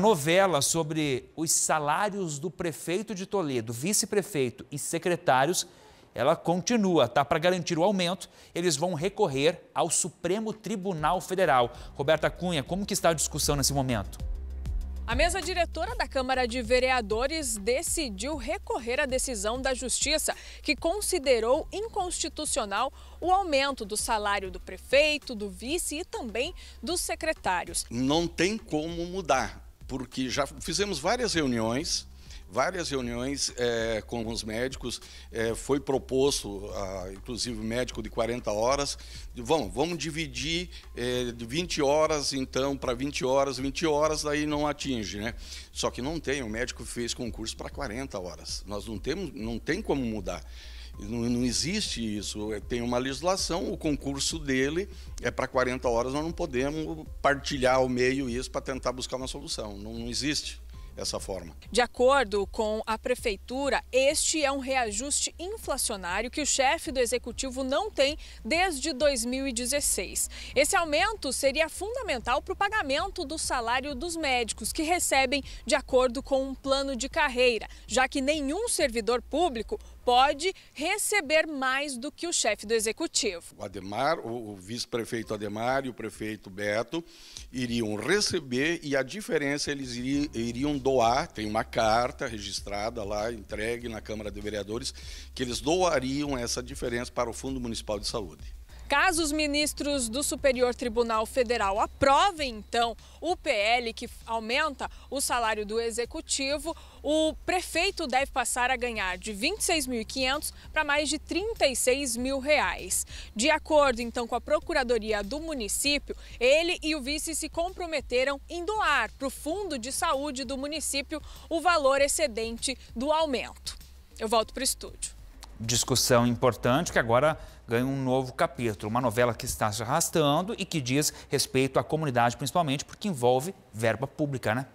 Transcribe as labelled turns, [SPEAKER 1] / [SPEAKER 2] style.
[SPEAKER 1] novela sobre os salários do prefeito de Toledo, vice-prefeito e secretários, ela continua, tá? Para garantir o aumento, eles vão recorrer ao Supremo Tribunal Federal. Roberta Cunha, como que está a discussão nesse momento?
[SPEAKER 2] A mesa diretora da Câmara de Vereadores decidiu recorrer à decisão da Justiça, que considerou inconstitucional o aumento do salário do prefeito, do vice e também dos secretários.
[SPEAKER 3] Não tem como mudar porque já fizemos várias reuniões várias reuniões é, com os médicos, é, foi proposto, a, inclusive médico de 40 horas, vamos, vamos dividir é, de 20 horas então para 20 horas, 20 horas daí não atinge, né? Só que não tem, o médico fez concurso para 40 horas. Nós não temos, não tem como mudar. Não, não existe isso. É, tem uma legislação, o concurso dele é para 40 horas, nós não podemos partilhar ao meio isso para tentar buscar uma solução. não, não existe essa forma.
[SPEAKER 2] De acordo com a prefeitura, este é um reajuste inflacionário que o chefe do executivo não tem desde 2016. Esse aumento seria fundamental para o pagamento do salário dos médicos que recebem de acordo com um plano de carreira, já que nenhum servidor público pode receber mais do que o chefe do executivo.
[SPEAKER 3] O Ademar, o vice-prefeito Ademar e o prefeito Beto iriam receber e a diferença eles iriam doar, tem uma carta registrada lá, entregue na Câmara de Vereadores, que eles doariam essa diferença para o Fundo Municipal de Saúde.
[SPEAKER 2] Caso os ministros do Superior Tribunal Federal aprovem, então, o PL que aumenta o salário do executivo, o prefeito deve passar a ganhar de 26.500 para mais de 36 mil reais. De acordo, então, com a Procuradoria do município, ele e o vice se comprometeram em doar para o Fundo de Saúde do município o valor excedente do aumento. Eu volto para o estúdio
[SPEAKER 1] discussão importante que agora ganha um novo capítulo. Uma novela que está se arrastando e que diz respeito à comunidade, principalmente, porque envolve verba pública, né?